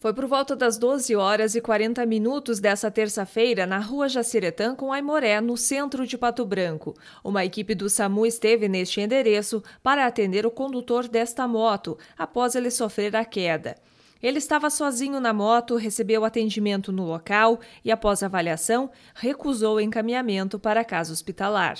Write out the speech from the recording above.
Foi por volta das 12 horas e 40 minutos dessa terça-feira na rua Jaciretã com Aimoré, no centro de Pato Branco. Uma equipe do SAMU esteve neste endereço para atender o condutor desta moto após ele sofrer a queda. Ele estava sozinho na moto, recebeu atendimento no local e, após avaliação, recusou encaminhamento para casa hospitalar.